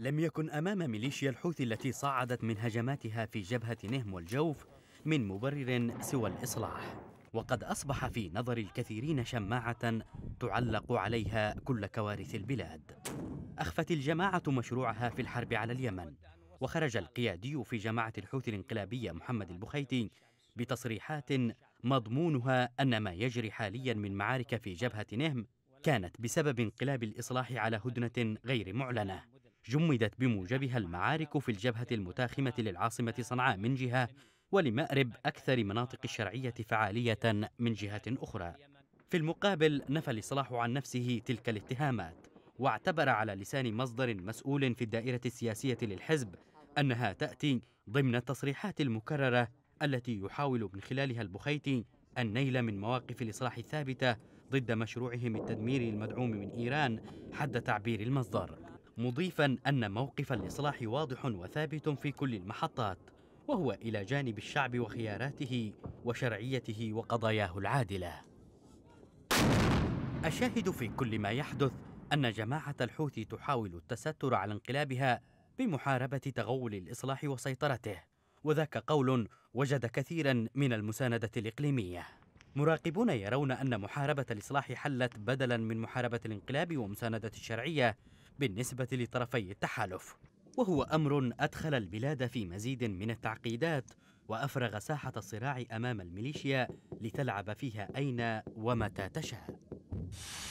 لم يكن أمام ميليشيا الحوثي التي صعدت من هجماتها في جبهة نهم والجوف من مبرر سوى الإصلاح وقد أصبح في نظر الكثيرين شماعة تعلق عليها كل كوارث البلاد أخفت الجماعة مشروعها في الحرب على اليمن وخرج القيادي في جماعة الحوثي الانقلابية محمد البخيتي بتصريحات مضمونها أن ما يجري حاليا من معارك في جبهة نهم كانت بسبب انقلاب الإصلاح على هدنة غير معلنة جمدت بموجبها المعارك في الجبهة المتاخمة للعاصمة صنعاء من جهة ولمأرب أكثر مناطق الشرعية فعالية من جهة أخرى في المقابل نفى الإصلاح عن نفسه تلك الاتهامات واعتبر على لسان مصدر مسؤول في الدائرة السياسية للحزب أنها تأتي ضمن التصريحات المكررة التي يحاول من خلالها البخيتي النيل من مواقف الإصلاح الثابتة ضد مشروعهم التدميري المدعوم من إيران حد تعبير المصدر مضيفا أن موقف الإصلاح واضح وثابت في كل المحطات وهو إلى جانب الشعب وخياراته وشرعيته وقضاياه العادلة الشاهد في كل ما يحدث أن جماعة الحوثي تحاول التستر على انقلابها بمحاربة تغول الإصلاح وسيطرته وذاك قول وجد كثيرا من المساندة الإقليمية مراقبون يرون أن محاربة الإصلاح حلت بدلا من محاربة الانقلاب ومساندة الشرعية بالنسبة لطرفي التحالف وهو أمر أدخل البلاد في مزيد من التعقيدات وأفرغ ساحة الصراع أمام الميليشيا لتلعب فيها أين ومتى تشاء